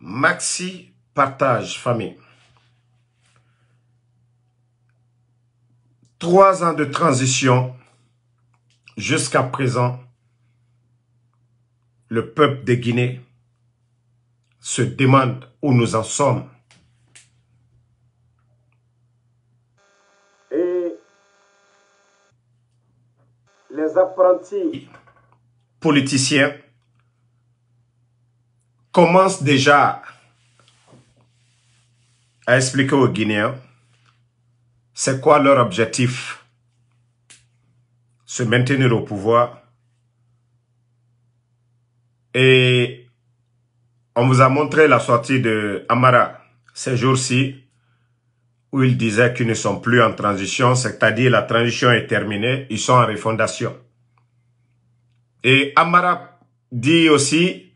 Maxi Partage Famille. Trois ans de transition jusqu'à présent, le peuple de Guinée se demande où nous en sommes. Et les apprentis politiciens commence déjà à expliquer aux Guinéens c'est quoi leur objectif. Se maintenir au pouvoir. Et on vous a montré la sortie de Amara ces jours-ci où il disait qu'ils ne sont plus en transition, c'est-à-dire la transition est terminée, ils sont en refondation. Et Amara dit aussi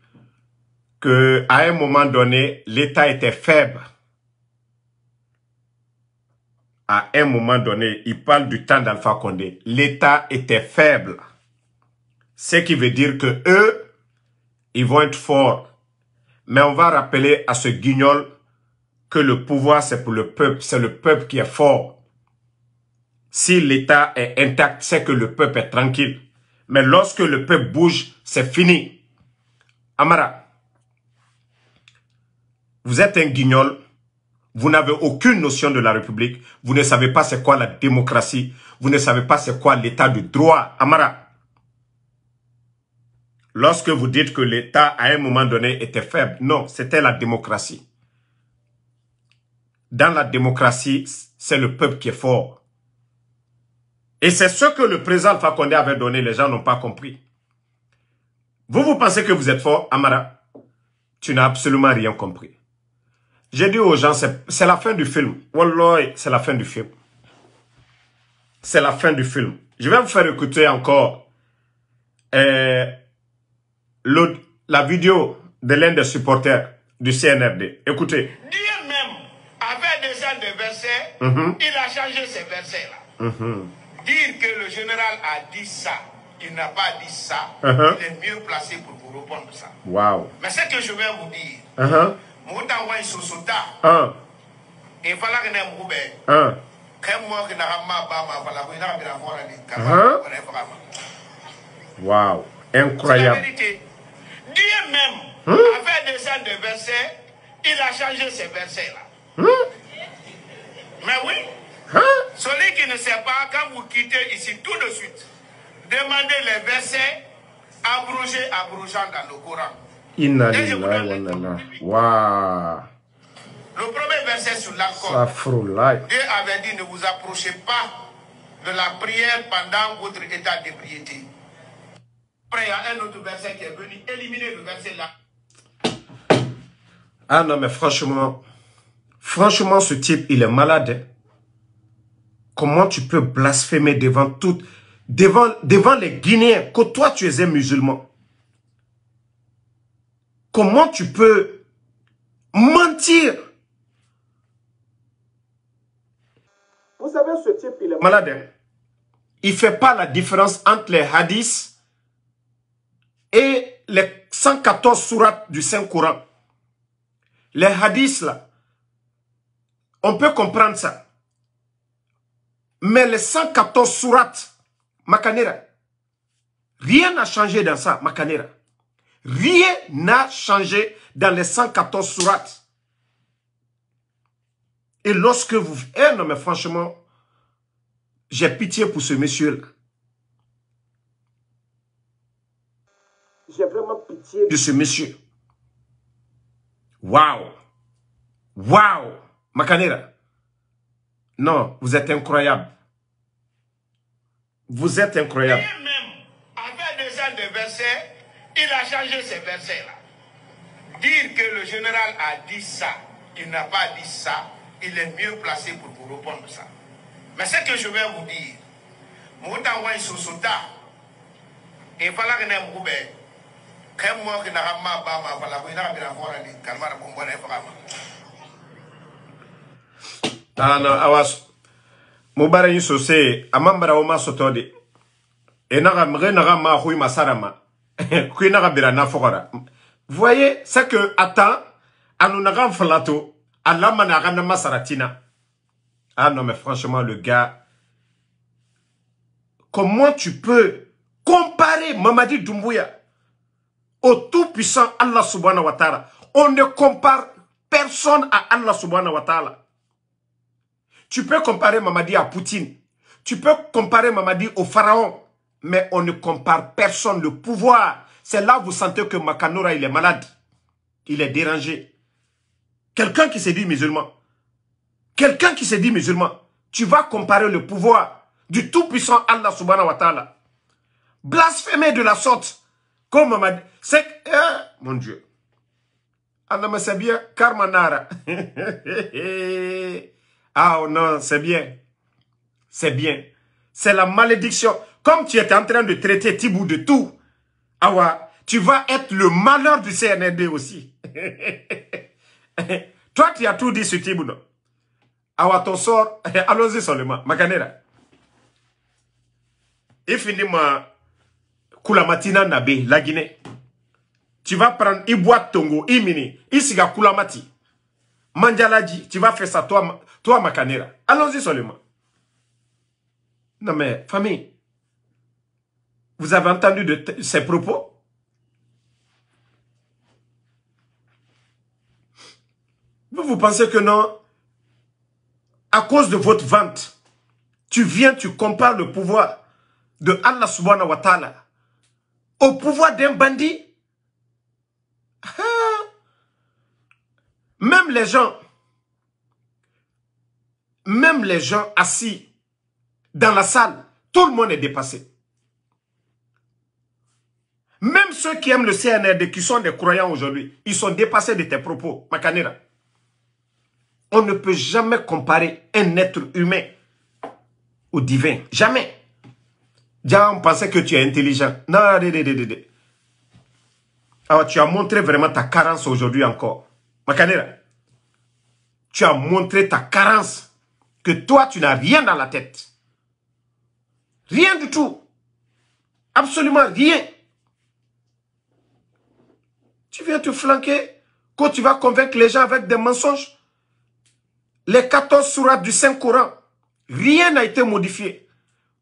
à un moment donné, l'État était faible. À un moment donné, il parle du temps d'Alpha Condé. L'État était faible. Ce qui veut dire que eux, ils vont être forts. Mais on va rappeler à ce guignol que le pouvoir, c'est pour le peuple. C'est le peuple qui est fort. Si l'État est intact, c'est que le peuple est tranquille. Mais lorsque le peuple bouge, c'est fini. Amara, vous êtes un guignol. Vous n'avez aucune notion de la République. Vous ne savez pas c'est quoi la démocratie. Vous ne savez pas c'est quoi l'état de droit. Amara, lorsque vous dites que l'État, à un moment donné, était faible, non, c'était la démocratie. Dans la démocratie, c'est le peuple qui est fort. Et c'est ce que le président Fakonde avait donné, les gens n'ont pas compris. Vous, vous pensez que vous êtes fort, Amara Tu n'as absolument rien compris. J'ai dit aux gens, c'est la fin du film. Wallah, c'est la fin du film. C'est la fin du film. Je vais vous faire écouter encore euh, la vidéo de l'un des supporters du CNRD. Écoutez. Dieu même avait des versets. de -hmm. Il a changé ces versets-là. Mm-hmm. Dire que le général a dit ça, il n'a pas dit ça, uh-huh. il est mieux placé pour vous répondre ça. Wow. Mais ce que je vais vous dire, uh-huh muta wai susuta e fala ke ne mugube ke mo e ke na ma fala ko ina bira fora ni ka ko ne fala La wow incroyable Dieu même hmm? des des de versets il a changé ces versets là mais oui hein? celui qui ne sait pas quand vous quittez ici tout de suite demandez les versets abrogés abrogant dans le Coran Inna Le premier verset sur l'accord. Dieu avait dit ne vous approchez pas de la prière pendant votre état de priété. Après, il y a un autre verset qui est venu éliminer le verset là. Ah non, mais franchement, franchement, ce type, il est malade. Hein. Comment tu peux blasphémer devant tout, devant, devant les Guinéens, que toi tu es un musulman Comment tu peux mentir Vous savez, ce type, il est malade. Hein. Il ne fait pas la différence entre les hadiths et les 114 sourates du saint courant Les hadiths, là, on peut comprendre ça. Mais les 114 sourates, Makanera, rien n'a changé dans ça, Makanera. Rien n'a changé dans les 114 sourates. Et lorsque vous... Eh non, mais franchement, j'ai pitié pour ce monsieur-là. J'ai vraiment pitié de ce monsieur. Waouh! Waouh! Makanera. Non, vous êtes incroyable. Vous êtes incroyable. Et même avec des il a changé ces versets-là. Dire que le général a dit ça, il n'a pas dit ça, il est mieux placé pour vous répondre ça. Mais ce que je vais vous dire, Mouta Sosota, et voilà que nous avons n'a bama vous vous dit vous la non awas ah, yusose amambara enaga mre naga hui masarama vous voyez, ce que Allah Anounagan Falato, Alamanagana à Ah non, mais franchement, le gars, comment tu peux comparer Mamadi Doumbouya au tout-puissant Allah subhanahu wa ta'ala On ne compare personne à Allah subhanahu wa ta'ala. Tu peux comparer Mamadi à Poutine. Tu peux comparer Mamadi au pharaon mais on ne compare personne le pouvoir. C'est là que vous sentez que Makanora, il est malade. Il est dérangé. Quelqu'un qui s'est dit musulman. Quelqu'un qui s'est dit musulman. Tu vas comparer le pouvoir du tout-puissant Allah subhanahu wa ta'ala. Blasphémer de la sorte. Comme C'est hein? mon Dieu. Allah me sait bien. Karmanara. ah oh non, c'est bien. C'est bien. C'est la malédiction. Comme tu es en train de traiter Tibou de tout, tu vas être le malheur du CNRD aussi. Toi, tu as tout dit sur Tibou, non Awa, ton sort, allons-y seulement, Makanera. Et ma Koulamatina Nabe, la Guinée. Tu vas prendre Iboat Tongo, Imini, Isiga Koulamati. Mandjalaji, tu vas faire ça toi, toi Makanera. Allons-y seulement. Non mais, famille, vous avez entendu de ses propos Vous, vous pensez que non À cause de votre vente, tu viens, tu compares le pouvoir de Allah subhanahu wa ta'ala au pouvoir d'un bandit ah! Même les gens, même les gens assis dans la salle, tout le monde est dépassé. ceux qui aiment le CNRD, qui sont des croyants aujourd'hui, ils sont dépassés de tes propos, Makanera. On ne peut jamais comparer un être humain au divin. Jamais. Déjà, on pensait que tu es intelligent. Non, Alors, ah, tu as montré vraiment ta carence aujourd'hui encore. Makanera, tu as montré ta carence. Que toi, tu n'as rien dans la tête. Rien du tout. Absolument rien. Tu viens te flanquer quand tu vas convaincre les gens avec des mensonges. Les 14 sourates du Saint-Coran, rien n'a été modifié.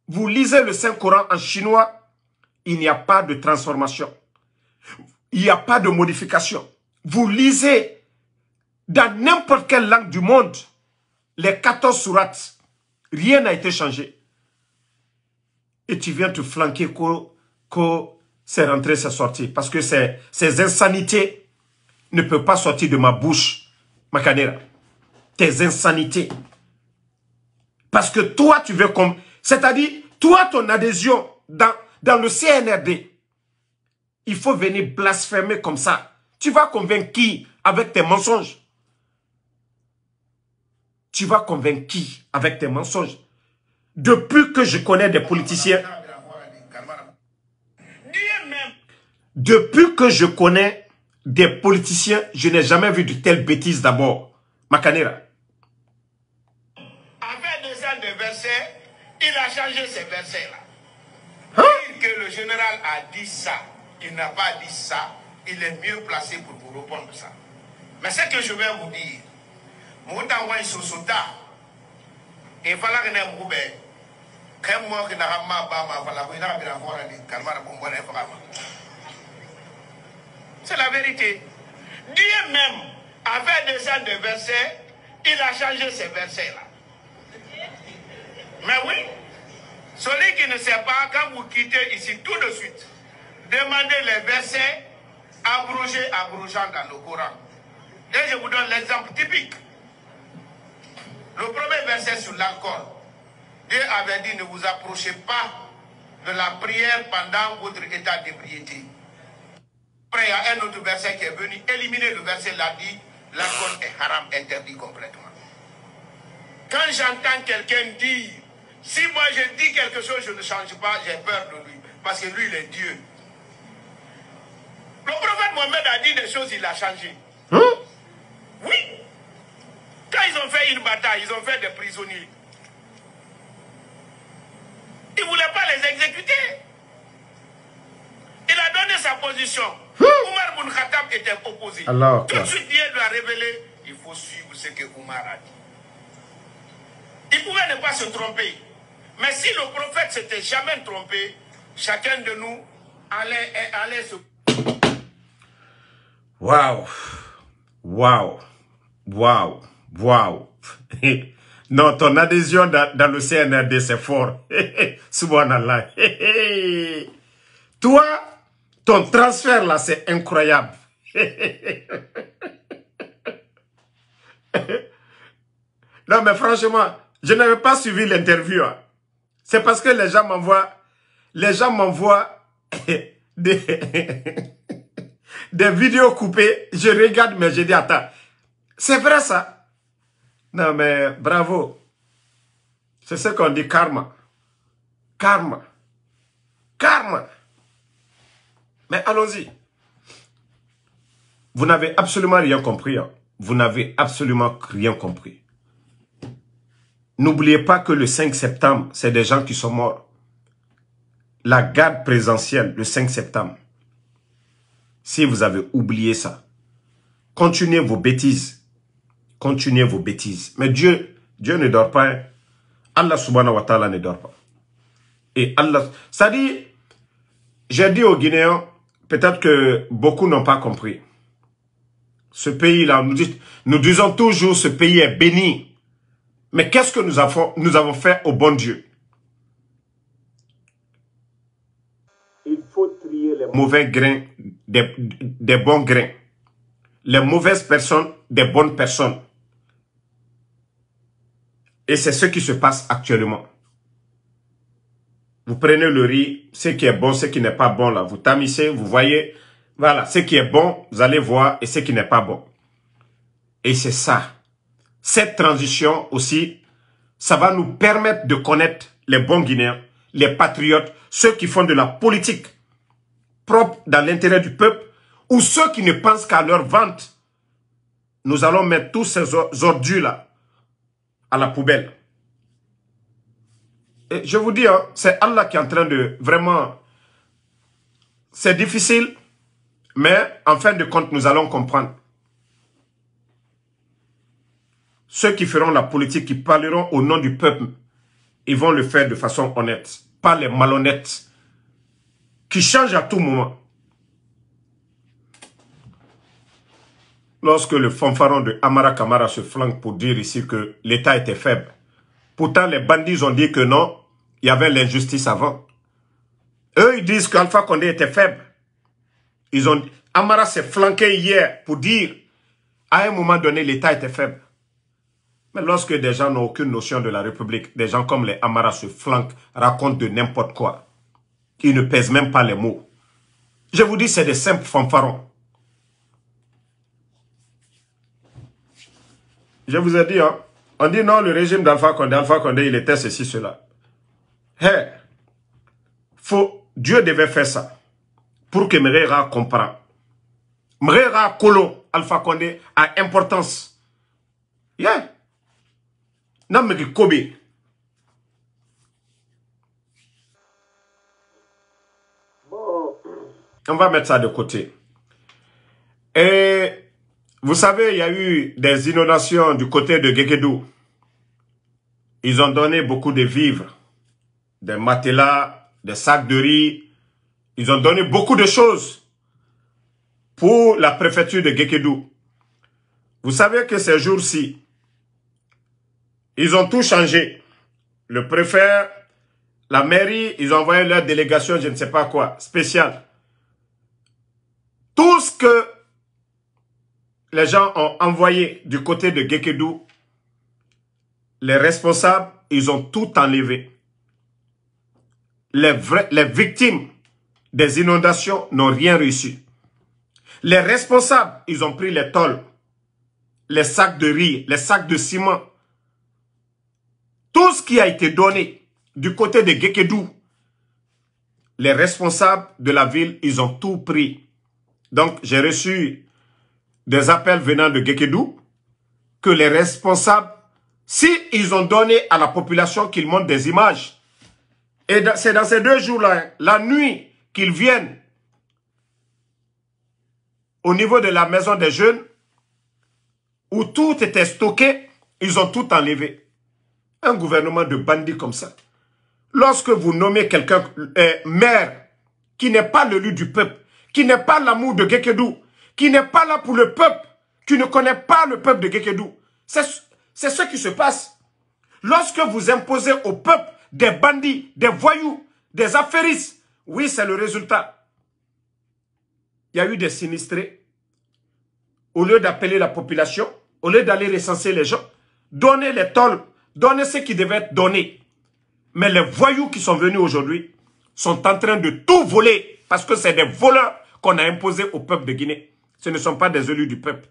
Vous lisez le Saint-Coran en chinois, il n'y a pas de transformation. Il n'y a pas de modification. Vous lisez dans n'importe quelle langue du monde, les 14 sourates, rien n'a été changé. Et tu viens te flanquer quand c'est rentrer, c'est sortir. Parce que ces, ces insanités ne peuvent pas sortir de ma bouche, Ma canéra. Tes insanités. Parce que toi, tu veux comme... C'est-à-dire, toi, ton adhésion dans, dans le CNRD, il faut venir blasphémer comme ça. Tu vas convaincre qui avec tes mensonges Tu vas convaincre qui avec tes mensonges Depuis que je connais des politiciens... Depuis que je connais des politiciens, je n'ai jamais vu de telles bêtises d'abord. Makanera. Avec deux ans de versets, il a changé ses versets-là. Hein? Que le général a dit ça, il n'a pas dit ça, il est mieux placé pour vous répondre ça. Mais ce que je vais vous dire, Sosota, et voilà que nous quand moi c'est la vérité. Dieu même avait déjà des versets, il a changé ces versets-là. Mais oui, celui qui ne sait pas, quand vous quittez ici tout de suite, demandez les versets abrogés, abrogeants dans le Coran. Et je vous donne l'exemple typique. Le premier verset sur l'alcool. Dieu avait dit ne vous approchez pas de la prière pendant votre état d'ébriété. Après, il y a un autre verset qui est venu éliminer le verset l'a dit l'alcool est haram interdit complètement. Quand j'entends quelqu'un dire, si moi je dis quelque chose, je ne change pas, j'ai peur de lui, parce que lui, il est Dieu. Le prophète Mohamed a dit des choses, il a changé. Hein? Oui. Quand ils ont fait une bataille, ils ont fait des prisonniers. Il ne voulait pas les exécuter. Il a donné sa position. Hmm. Oumar Boun Khattab était opposé. Tout de suite, Dieu lui a révélé il faut suivre ce que Oumar a dit. Il pouvait ne pas se tromper. Mais si le prophète s'était jamais trompé, chacun de nous allait, allait se... Waouh Waouh Waouh Waouh Non, ton adhésion dans, le CNRD, c'est fort. Subhanallah. Toi, ton transfert là, c'est incroyable. non, mais franchement, je n'avais pas suivi l'interview. Hein. C'est parce que les gens m'envoient, les gens m'envoient des, des vidéos coupées. Je regarde, mais je dis, attends, c'est vrai ça. Non, mais bravo. C'est ce qu'on dit karma. Karma. Karma. Mais allons-y. Vous n'avez absolument rien compris. Hein. Vous n'avez absolument rien compris. N'oubliez pas que le 5 septembre, c'est des gens qui sont morts. La garde présentielle, le 5 septembre. Si vous avez oublié ça, continuez vos bêtises. Continuez vos bêtises. Mais Dieu, Dieu ne dort pas. Hein. Allah subhanahu wa ta'ala ne dort pas. Et Allah, ça dit, j'ai dit aux Guinéens, peut-être que beaucoup n'ont pas compris. Ce pays-là, nous, nous disons toujours ce pays est béni. Mais qu'est-ce que nous avons, fait au bon Dieu Il faut trier les mauvais grains des bons grains. Les mauvaises personnes des bonnes personnes. Et c'est ce qui se passe actuellement. Vous prenez le riz, ce qui est bon, ce qui n'est pas bon là. Vous tamissez, vous voyez. Voilà, ce qui est bon, vous allez voir, et ce qui n'est pas bon. Et c'est ça. Cette transition aussi, ça va nous permettre de connaître les bons Guinéens, les patriotes, ceux qui font de la politique propre dans l'intérêt du peuple, ou ceux qui ne pensent qu'à leur vente. Nous allons mettre tous ces ordures-là à la poubelle je vous dis, hein, c'est Allah qui est en train de vraiment... C'est difficile, mais en fin de compte, nous allons comprendre. Ceux qui feront la politique, qui parleront au nom du peuple, ils vont le faire de façon honnête, pas les malhonnêtes, qui changent à tout moment. Lorsque le fanfaron de Amara Kamara se flanque pour dire ici que l'État était faible, pourtant les bandits ont dit que non, il y avait l'injustice avant. Eux, ils disent qu'Alpha Condé était faible. Ils ont, Amara s'est flanqué hier pour dire, à un moment donné, l'État était faible. Mais lorsque des gens n'ont aucune notion de la République, des gens comme les Amara se flanquent, racontent de n'importe quoi. qui ne pèsent même pas les mots. Je vous dis, c'est des simples fanfarons. Je vous ai dit, hein, on dit non, le régime d'Alpha Condé, Alpha Condé, il était ceci, cela faut, Dieu devait faire ça pour que Merera comprenne. Merera Kolo Alpha Condé a importance. Yeah. Kobe. On va mettre ça de côté. Et vous savez, il y a eu des inondations du côté de Gegedou. Ils ont donné beaucoup de vivres des matelas, des sacs de riz. Ils ont donné beaucoup de choses pour la préfecture de Gekedou. Vous savez que ces jours-ci, ils ont tout changé. Le préfet, la mairie, ils ont envoyé leur délégation, je ne sais pas quoi, spéciale. Tout ce que les gens ont envoyé du côté de Gekedou, les responsables, ils ont tout enlevé les, victimes des inondations n'ont rien reçu. Les responsables, ils ont pris les tôles, les sacs de riz, les sacs de ciment. Tout ce qui a été donné du côté de Gekedou, les responsables de la ville, ils ont tout pris. Donc, j'ai reçu des appels venant de Gekedou que les responsables, s'ils ils ont donné à la population qu'ils montrent des images, et c'est dans ces deux jours-là, hein, la nuit, qu'ils viennent au niveau de la maison des jeunes, où tout était stocké, ils ont tout enlevé. Un gouvernement de bandits comme ça. Lorsque vous nommez quelqu'un euh, maire qui n'est pas le lieu du peuple, qui n'est pas l'amour de Gekedou, qui n'est pas là pour le peuple, qui ne connaît pas le peuple de Gekedou, c'est ce qui se passe. Lorsque vous imposez au peuple des bandits, des voyous, des affairistes. Oui, c'est le résultat. Il y a eu des sinistrés. Au lieu d'appeler la population, au lieu d'aller recenser les gens, donner les tolls, donner ce qui devait être donné. Mais les voyous qui sont venus aujourd'hui sont en train de tout voler parce que c'est des voleurs qu'on a imposés au peuple de Guinée. Ce ne sont pas des élus du peuple.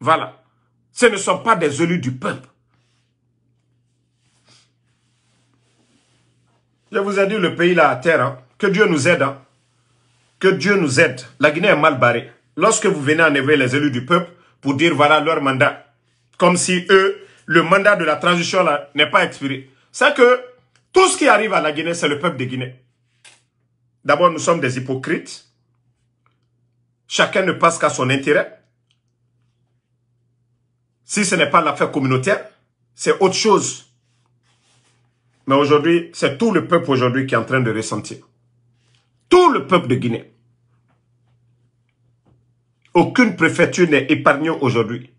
Voilà. Ce ne sont pas des élus du peuple. Je vous ai dit, le pays, là à terre, hein. que Dieu nous aide. Hein. Que Dieu nous aide. La Guinée est mal barrée. Lorsque vous venez enlever les élus du peuple pour dire voilà leur mandat, comme si eux, le mandat de la transition n'est pas expiré, c'est que tout ce qui arrive à la Guinée, c'est le peuple de Guinée. D'abord, nous sommes des hypocrites. Chacun ne passe qu'à son intérêt. Si ce n'est pas l'affaire communautaire, c'est autre chose. Mais aujourd'hui, c'est tout le peuple aujourd'hui qui est en train de ressentir. Tout le peuple de Guinée. Aucune préfecture n'est épargnée aujourd'hui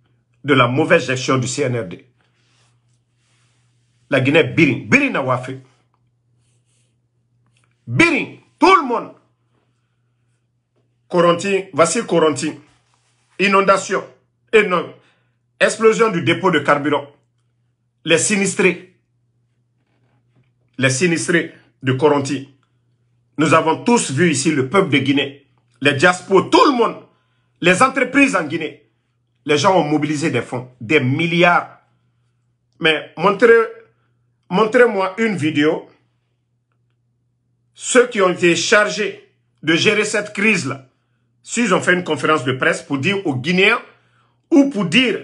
de la mauvaise gestion du CNRD. La Guinée, Birin. Birin a wafé. Birin, tout le monde. Corentin, voici Inondation énorme. Explosion du dépôt de carburant. Les sinistrés les sinistrés de Coronti. Nous avons tous vu ici le peuple de Guinée, les diasporas, tout le monde, les entreprises en Guinée. Les gens ont mobilisé des fonds, des milliards. Mais montrez-moi une vidéo. Ceux qui ont été chargés de gérer cette crise-là, s'ils ont fait une conférence de presse pour dire aux Guinéens ou pour dire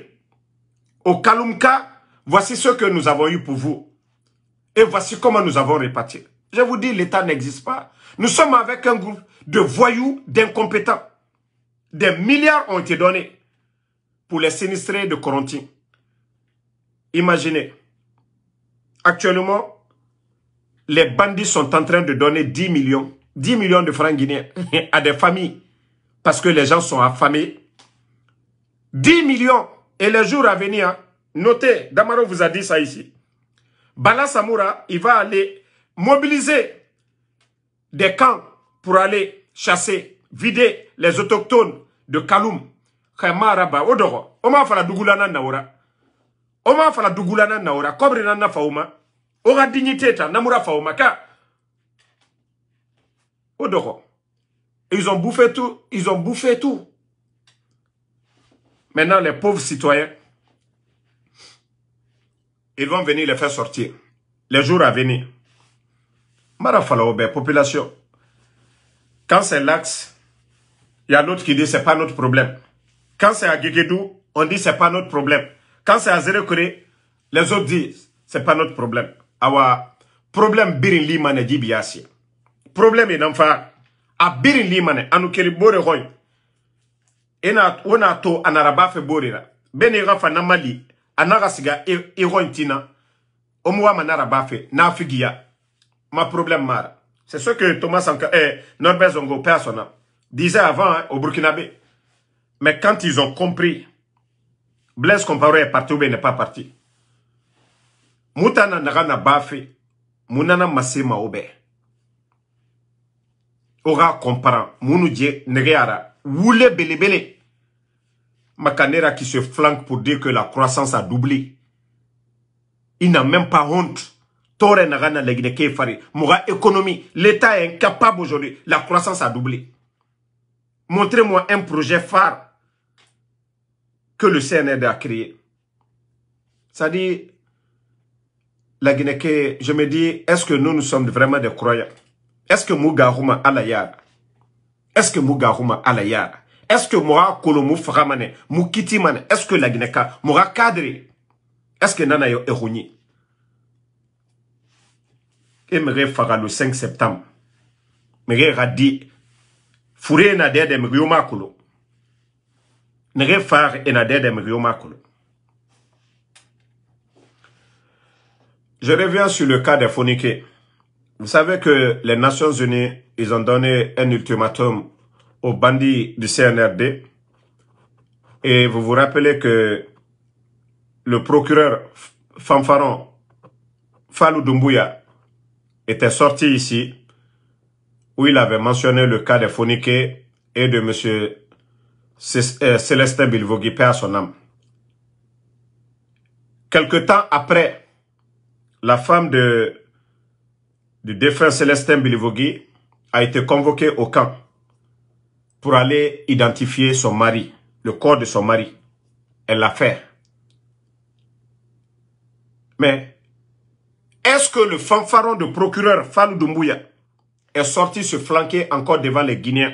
aux Kalumka, voici ce que nous avons eu pour vous. Et voici comment nous avons réparti. Je vous dis, l'État n'existe pas. Nous sommes avec un groupe de voyous, d'incompétents. Des milliards ont été donnés pour les sinistrés de Corentin. Imaginez, actuellement, les bandits sont en train de donner 10 millions, 10 millions de francs guinéens à des familles parce que les gens sont affamés. 10 millions et les jours à venir, notez, Damaro vous a dit ça ici. Bala Samoura, il va aller mobiliser des camps pour aller chasser, vider les autochtones de Kaloum. Khemaraba, Odoro, Oma Fala Dugulana Naura. Oma Fala Dugulana Naura, Nana Fauma. Ora dignité, Namura Fauma, Ka. Odoro. Ils ont bouffé tout, ils ont bouffé tout. Maintenant, les pauvres citoyens, ils vont venir les faire sortir. Les jours à venir. Marafalaobe, population. Quand c'est l'axe, il y a l'autre qui dit c'est pas notre problème. Quand c'est à Guéguédou, on dit c'est pas notre problème. Quand c'est à Zérekoré, les autres disent c'est pas notre problème. Awa, problème birin limane dibiasi. Problème est d'enfant. A birin limane, anukeri bore roy. Ena, on a anaraba fe borira. Bene rafa namali a n'a siga Irontina, nafigia tina ma n'a ma problème mara c'est ce que Thomas Sankara eh, Norbert Zongo Persona disait avant hein, au Burkinabé mais quand ils ont compris Blaise Compaoré est parti ou bien n'est pas parti mutana n'a n'a Bafe, Munana Masema obe Aura comprend Mounoudje Negéara wule Belebele Makanera qui se flanque pour dire que la croissance a doublé. Il n'a même pas honte. Tore nagana legneke fari. Moura économie. L'État est incapable aujourd'hui. La croissance a doublé. Montrez-moi un projet phare que le CNRD a créé. Ça dit, la Guinée, je me dis, est-ce que nous, nous sommes vraiment des croyants Est-ce que Mougarouma Alayar Est-ce que Mougarouma Alayar est-ce que mora Kolomou mu Moukiti mane est-ce que la ka mora Cadre est-ce que nana yo eronyi Et le 5 septembre mege ga di fure na dede mege yo makolo nege far ena dede makolo Je reviens sur le cas des Vous savez que les Nations Unies, ils ont donné un ultimatum bandits du CNRD. Et vous vous rappelez que le procureur Fanfaron Falou Doumbouya était sorti ici où il avait mentionné le cas des Fonike et de Monsieur euh, Célestin Bilvogui, à son âme. Quelque temps après, la femme de, du défunt Célestin Bilvogui a été convoquée au camp pour aller identifier son mari, le corps de son mari. Elle l'a fait. Mais est-ce que le fanfaron de procureur Fallou Doumbouya est sorti se flanquer encore devant les Guinéens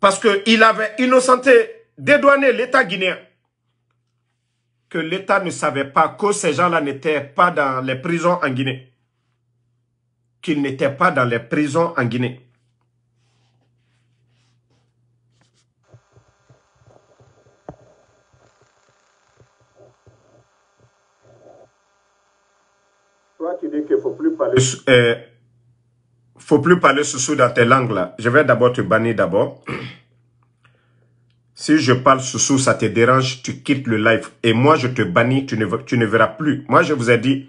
Parce qu'il avait innocenté, dédouané l'État guinéen. Que l'État ne savait pas que ces gens-là n'étaient pas dans les prisons en Guinée. Qu'ils n'étaient pas dans les prisons en Guinée. tu dis qu'il faut plus parler. Eh, faut plus parler sous dans tes langues là. Je vais d'abord te bannir d'abord. Si je parle sous ça te dérange, tu quittes le live. Et moi, je te bannis, tu ne, tu ne verras plus. Moi, je vous ai dit,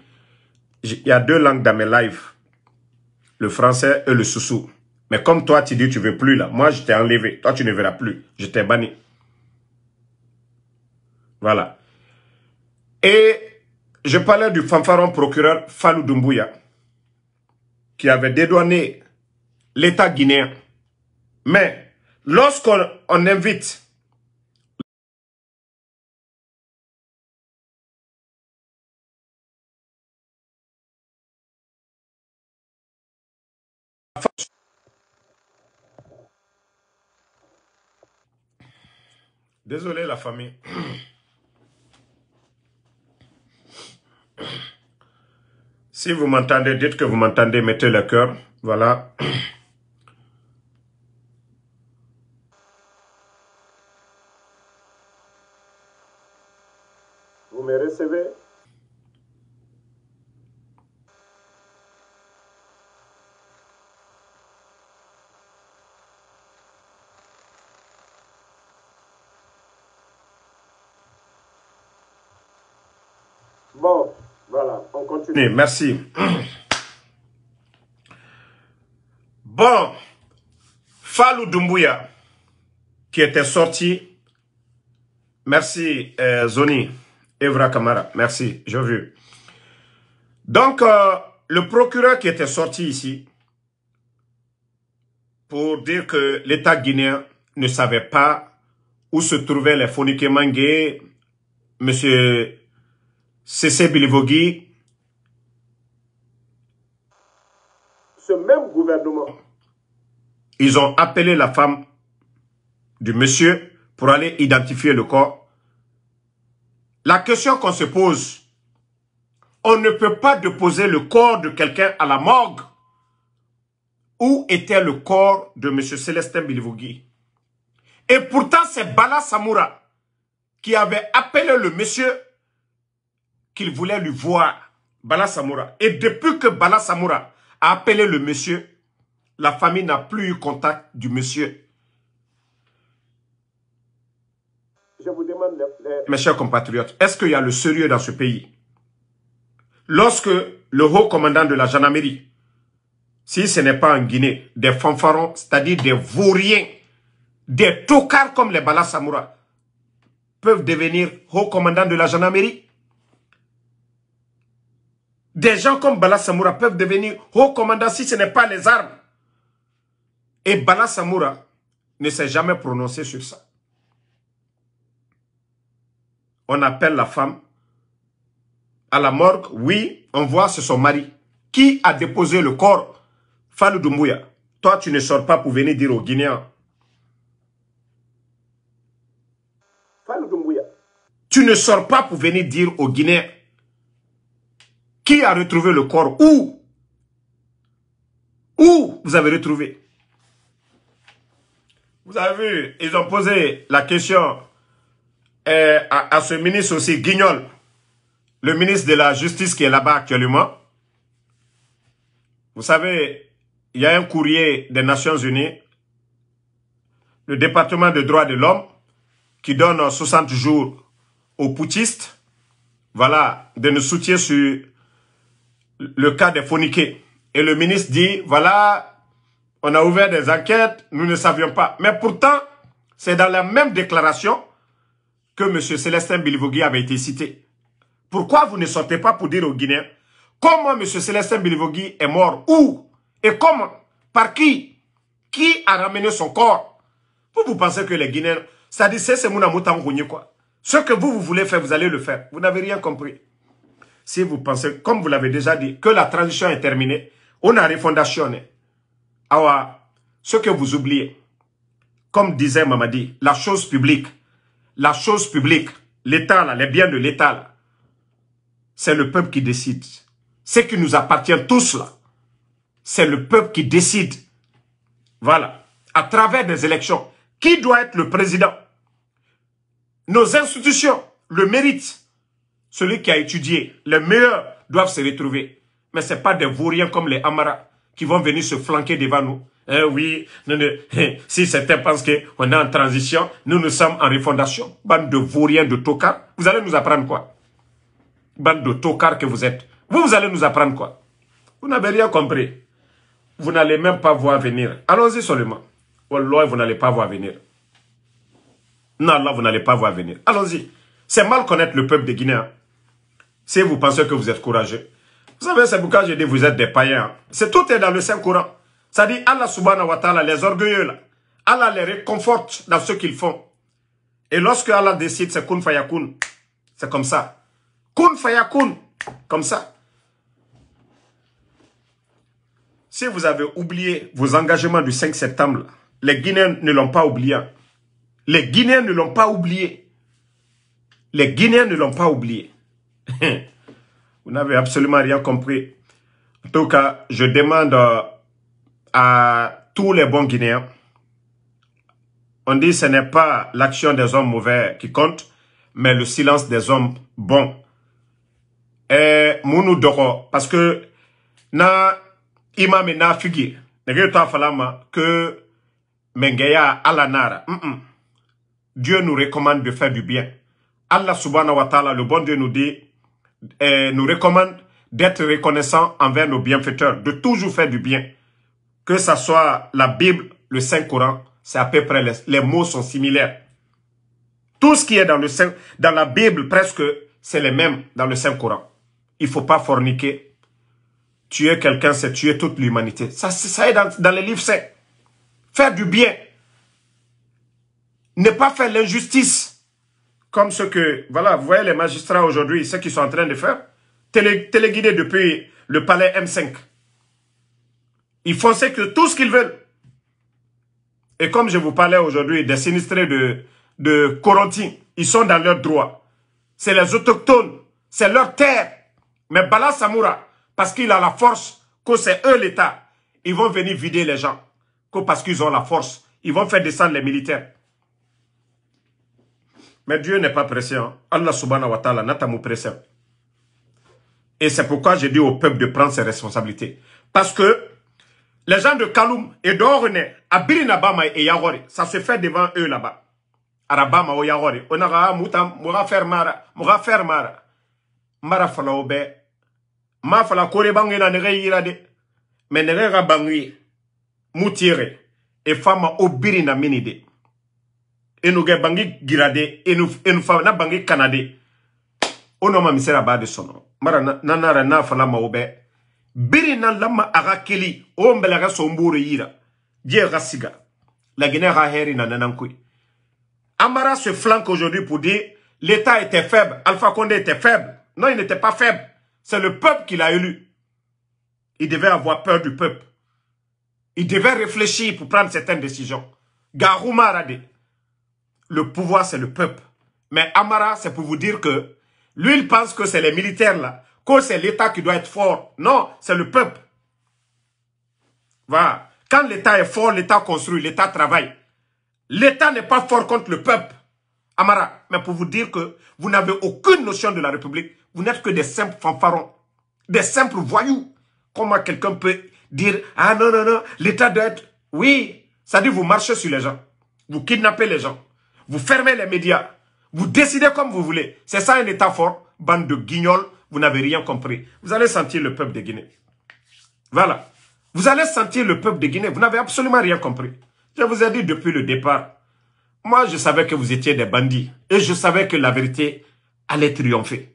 il y a deux langues dans mes lives. Le français et le sous Mais comme toi, tu dis, tu veux plus là. Moi, je t'ai enlevé. Toi, tu ne verras plus. Je t'ai banni. Voilà. Et je parlais du fanfaron procureur Falou Doumbouya, qui avait dédouané l'État guinéen. Mais lorsqu'on invite Désolé la famille. Si vous m'entendez, dites que vous m'entendez, mettez le cœur. Voilà. Merci. Bon, Falou Dumbuya, qui était sorti. Merci, euh, Zoni. Evra Kamara, merci, je veux Donc, euh, le procureur qui était sorti ici, pour dire que l'État guinéen ne savait pas où se trouvaient les Fonike Mangé, M. C.C. Bilivogui, ce même gouvernement. Ils ont appelé la femme du monsieur pour aller identifier le corps. La question qu'on se pose, on ne peut pas déposer le corps de quelqu'un à la morgue. Où était le corps de monsieur Célestin Bilivogui Et pourtant, c'est Bala Samoura qui avait appelé le monsieur qu'il voulait lui voir, Bala Samoura. Et depuis que Bala Samoura a appelé le monsieur. La famille n'a plus eu contact du monsieur. Je vous demande Mes chers compatriotes, est-ce qu'il y a le sérieux dans ce pays Lorsque le haut commandant de la gendarmerie, si ce n'est pas en Guinée, des fanfarons, c'est-à-dire des vauriens, des tocards comme les balas Samoura, peuvent devenir haut commandant de la gendarmerie des gens comme Bala Samoura peuvent devenir haut commandant si ce n'est pas les armes. Et Bala Samoura ne s'est jamais prononcé sur ça. On appelle la femme à la morgue. Oui, on voit, c'est son mari. Qui a déposé le corps Falou Doumbouya. Toi, tu ne sors pas pour venir dire aux Guinéens. Falou Doumbouya. Tu ne sors pas pour venir dire aux Guinéens qui a retrouvé le corps Où Où vous avez retrouvé Vous avez vu, ils ont posé la question euh, à, ce ministre aussi, Guignol, le ministre de la Justice qui est là-bas actuellement. Vous savez, il y a un courrier des Nations Unies, le département des droits de l'homme, qui donne 60 jours aux poutistes, voilà, de nous soutenir sur le cas des forniqués. Et le ministre dit, voilà, on a ouvert des enquêtes, nous ne savions pas. Mais pourtant, c'est dans la même déclaration que M. Célestin Bilivogui avait été cité. Pourquoi vous ne sortez pas pour dire aux Guinéens comment M. Célestin Bilivogui est mort Où Et comment Par qui Qui a ramené son corps Vous, vous pensez que les Guinéens... Ça dit, c'est quoi. Ce que vous, vous voulez faire, vous allez le faire. Vous n'avez rien compris si vous pensez, comme vous l'avez déjà dit, que la transition est terminée, on a refondationné. Alors, ce que vous oubliez, comme disait Mamadi, la chose publique, la chose publique, l'État, les biens de l'État, c'est le peuple qui décide. Ce qui nous appartient tous, là, c'est le peuple qui décide. Voilà. À travers des élections, qui doit être le président Nos institutions le méritent celui qui a étudié, les meilleurs doivent se retrouver. Mais ce n'est pas des vauriens comme les Amara qui vont venir se flanquer devant nous. Eh oui, eh, si certains pensent qu'on est en transition, nous, nous sommes en refondation. Bande de vauriens, de tocards. Vous allez nous apprendre quoi Bande de Tokar que vous êtes. Vous, vous allez nous apprendre quoi Vous n'avez rien compris. Vous n'allez même pas voir venir. Allons-y seulement. Wallah, vous n'allez pas voir venir. Non, là, vous n'allez pas voir venir. Allons-y. C'est mal connaître le peuple de Guinée. Hein. Si vous pensez que vous êtes courageux. Vous savez, c'est pourquoi je dis vous êtes des païens. Hein. C'est tout est dans le Saint-Coran. Ça dit Allah subhanahu wa ta'ala, les orgueilleux Allah les réconforte dans ce qu'ils font. Et lorsque Allah décide, c'est kun fayakun. C'est comme ça. Kun fayakun. Comme ça. Si vous avez oublié vos engagements du 5 septembre, les Guinéens ne l'ont pas oublié. Les Guinéens ne l'ont pas oublié. Les Guinéens ne l'ont pas oublié. Vous n'avez absolument rien compris. En tout cas, je demande euh, à tous les bons Guinéens, on dit que ce n'est pas l'action des hommes mauvais qui compte, mais le silence des hommes bons. Et nous doro, parce que na imam na figi, que mengeya alanara. Dieu nous recommande de faire du bien. Allah subhanahu wa ta'ala, le bon Dieu nous dit, nous recommande d'être reconnaissant envers nos bienfaiteurs, de toujours faire du bien. Que ce soit la Bible, le Saint-Coran, c'est à peu près, les, mots sont similaires. Tout ce qui est dans, le dans la Bible, presque, c'est les mêmes dans le Saint-Coran. Il faut pas forniquer. Tuer quelqu'un, c'est tuer toute l'humanité. Ça, ça est dans, dans les livres saints. Faire du bien. Ne pas faire l'injustice comme ce que, voilà, vous voyez les magistrats aujourd'hui, ce qu'ils sont en train de faire, télé, téléguidés depuis le palais M5. Ils font ce que tout ce qu'ils veulent. Et comme je vous parlais aujourd'hui des sinistrés de, de ils sont dans leurs droits. C'est les autochtones, c'est leur terre. Mais Bala Samoura, parce qu'il a la force, que c'est eux l'État, ils vont venir vider les gens. Que parce qu'ils ont la force, ils vont faire descendre les militaires. Mais Dieu n'est pas pressé. Hein. Allah subhanahu wa ta'ala n'a pas pressé. Et c'est pourquoi j'ai dit au peuple de prendre ses responsabilités. Parce que les gens de Kaloum et d'Orne, à Birinabama et Yagori, ça se fait devant eux là-bas. Arabama ou Yagori. On a moutam, moura faire mara, moura fermara. mara. Mara fala obe. Ma fala kore bangi na nere yirade. Mais nere rabangi. Moutire. Et fama obirina minide enuge bangi girade nous enu fa na bangi kanade a ma misera base de sono mara na rana fala ma obe biri na lama aga keli o mbela ga somburu la guinée heri na amara se flanque aujourd'hui pour dire l'état était faible alpha condé était faible non il n'était pas faible c'est le peuple qui l'a élu il devait avoir peur du peuple il devait réfléchir pour prendre certaines décisions Garouma maradé le pouvoir, c'est le peuple. Mais Amara, c'est pour vous dire que lui, il pense que c'est les militaires là, que c'est l'État qui doit être fort. Non, c'est le peuple. Voilà. Quand l'État est fort, l'État construit, l'État travaille. L'État n'est pas fort contre le peuple. Amara, mais pour vous dire que vous n'avez aucune notion de la République, vous n'êtes que des simples fanfarons, des simples voyous. Comment quelqu'un peut dire, ah non, non, non, l'État doit être... Oui, ça dit vous marchez sur les gens, vous kidnappez les gens, vous fermez les médias, vous décidez comme vous voulez. C'est ça un État fort, bande de guignols, vous n'avez rien compris. Vous allez sentir le peuple de Guinée. Voilà. Vous allez sentir le peuple de Guinée, vous n'avez absolument rien compris. Je vous ai dit depuis le départ, moi je savais que vous étiez des bandits et je savais que la vérité allait triompher.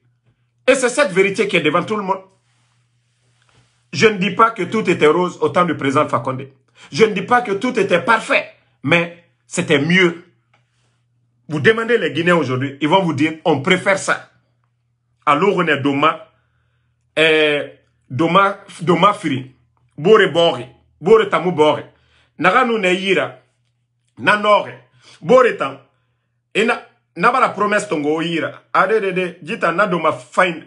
Et c'est cette vérité qui est devant tout le monde. Je ne dis pas que tout était rose au temps du président Fakonde. Je ne dis pas que tout était parfait, mais c'était mieux vous demandez les Guinéens aujourd'hui, ils vont vous dire, on préfère ça. Alors on est Doma, Doma, Doma Bore Bore, Bore Tamu Bore, ne Neira, Nanore, Bore Tam, et na, la promesse tongo ira. Adede, Jita Nadoma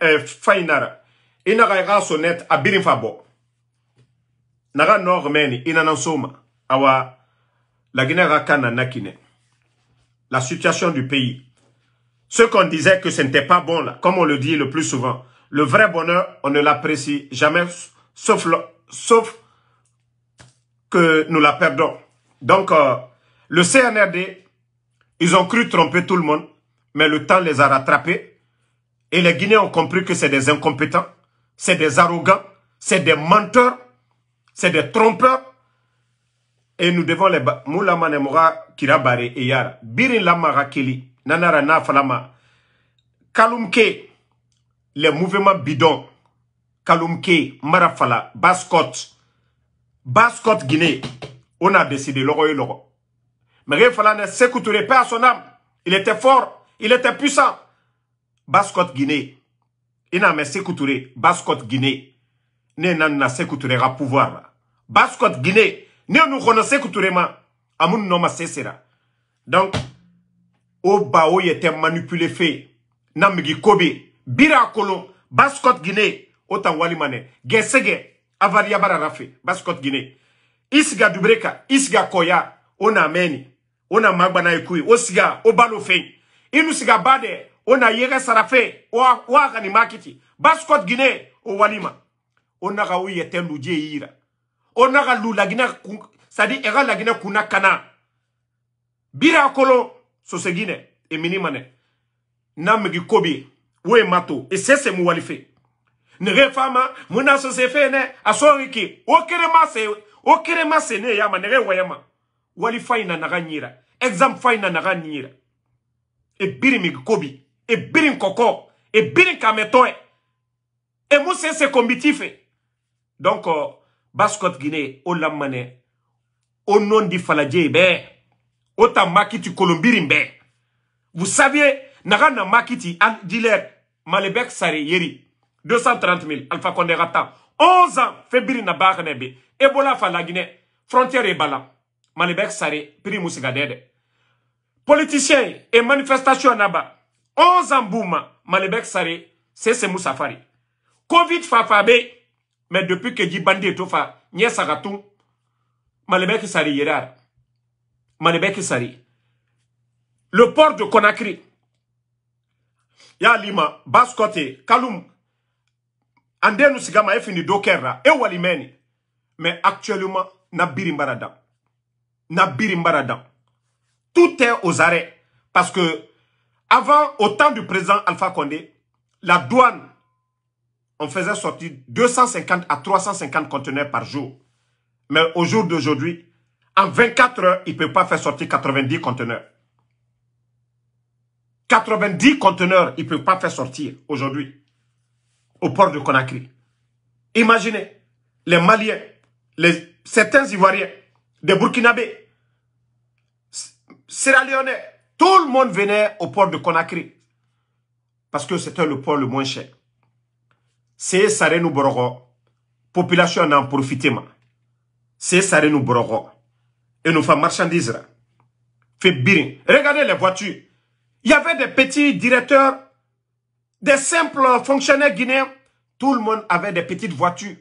eh, Fainara, et e ga fabo. Naga Nor Meni, e n'a Awa, la Guinée Rakana Nakine la situation du pays. Ce qu'on disait que ce n'était pas bon, comme on le dit le plus souvent, le vrai bonheur, on ne l'apprécie jamais, sauf, sauf que nous la perdons. Donc, euh, le CNRD, ils ont cru tromper tout le monde, mais le temps les a rattrapés. Et les Guinéens ont compris que c'est des incompétents, c'est des arrogants, c'est des menteurs, c'est des trompeurs, et nous devons les mula mane Kirabare kira birin lama Rakeli, nanarana nanara na falama kalumke les mouvements bidons kalumke marafala bascot bascot guinée on a décidé logo et logo mais fala ne s'écouterait pas son âme il était fort il était puissant bascot guinée n'a mais s'écouterait bascot guinée ne nan na s'écouterait à pouvoir bascot guinée nous nu kɔnɔ amun noma sesera. donc o ba il était manipule fe na kobe bira bascot guinée o walimane. mané, Avaria gɛsɛgɛ rafe. Baskot bascot guinée isga Dubreka, isga koya, on a meni, o na mɛni osiga, fe siga o makiti bascot guinée o walima Ona a o yɛ on na la lu kun sadi la e ka lagina kuna kana bira kolo sosegine e mini mane na megi kobi wo e mato e sese mu Ne refama, fama so se fene Okere a o riki. mase o okere mase ne yama nege wayama Wali faina na exam faina na naga Et e biri mi kobi e biri koko e biri kametoe e, e mousse se kombitife donc euh, baskot guinée Olamane, onondi o non di falajɛ au o makiti vous saviez nagana makiti Dilek, Malébek sare yeri 230 000 alpha condé rata 11 ans febiri na ebola Ebola frontière et bala Saré sare prix et politicien et manifestation na 11 ans bouma. Malébek sare c'est moussafari covid fafabé mais depuis que Jibandi est to fa nye je malebeki sari sari le port de Conakry ya lima baskote kalum nous sigama e fini do kerra e walimeni mais actuellement na Il Nabirim na pas tout est aux arrêts parce que avant au temps du président Alpha Condé la douane on faisait sortir 250 à 350 conteneurs par jour. Mais au jour d'aujourd'hui, en 24 heures, il ne peut pas faire sortir 90 conteneurs. 90 conteneurs, il ne peut pas faire sortir aujourd'hui au port de Conakry. Imaginez les Maliens, les, certains Ivoiriens, des Burkinabés, Sierra Leone, tout le monde venait au port de Conakry parce que c'était le port le moins cher c'est Saré Boroko. Population en profite C'est nous Boroko. Et nous faisons marchandises. Fait Regardez les voitures. Il y avait des petits directeurs, des simples fonctionnaires guinéens. Tout le monde avait des petites voitures.